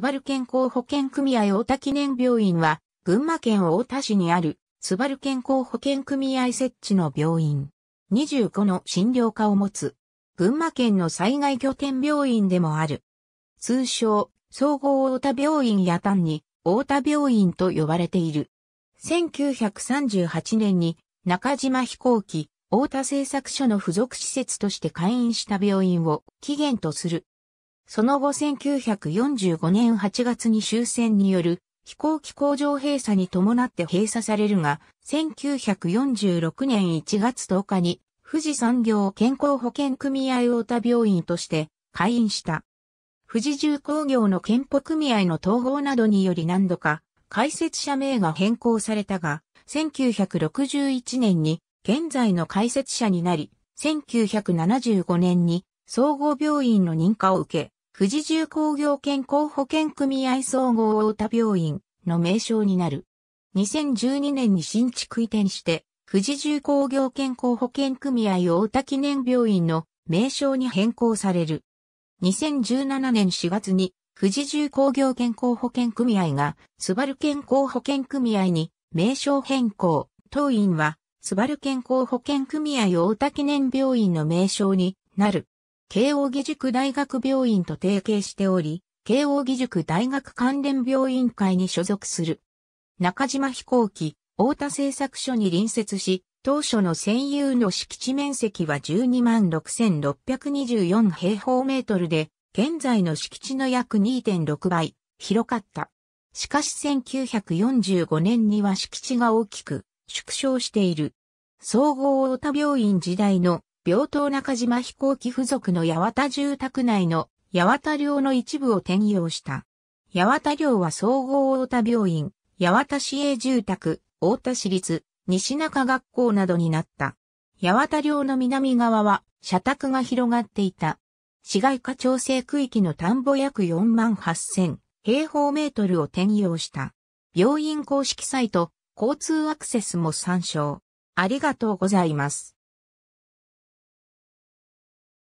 バル健康保険組合大田記念病院は、群馬県大田市にある、バル健康保険組合設置の病院。25の診療科を持つ、群馬県の災害拠点病院でもある。通称、総合大田病院や単に、大田病院と呼ばれている。1938年に、中島飛行機、大田製作所の付属施設として開院した病院を起源とするその後1945年8月に終戦による飛行機工場閉鎖に伴って閉鎖されるが、1946年1月10日に富士産業健康保険組合太田病院として会員した。富士重工業の健保組合の統合などにより何度か開設者名が変更されたが、1961年に現在の開設者になり、1975年に総合病院の認可を受け、富士重工業健康保険組合総合太田病院の名称になる。2012年に新築移転して、富士重工業健康保険組合大田記念病院の名称に変更される。2017年4月に、富士重工業健康保険組合が、スバル健康保険組合に名称変更。当院は、スバル健康保険組合大田記念病院の名称になる。慶応義塾大学病院と提携しており、慶応義塾大学関連病院会に所属する。中島飛行機、大田製作所に隣接し、当初の専有の敷地面積は126,624平方メートルで、現在の敷地の約2.6倍、広かった。しかし1945年には敷地が大きく縮小している。総合大田病院時代の病棟中島飛行機付属の八幡住宅内の八幡寮の一部を転用した。八幡寮は総合太田病院、八幡市営住宅、太田市立、西中学校などになった。八幡寮の南側は社宅が広がっていた。市街化調整区域の田んぼ約4万8000平方メートルを転用した。病院公式サイト、交通アクセスも参照。ありがとうございます。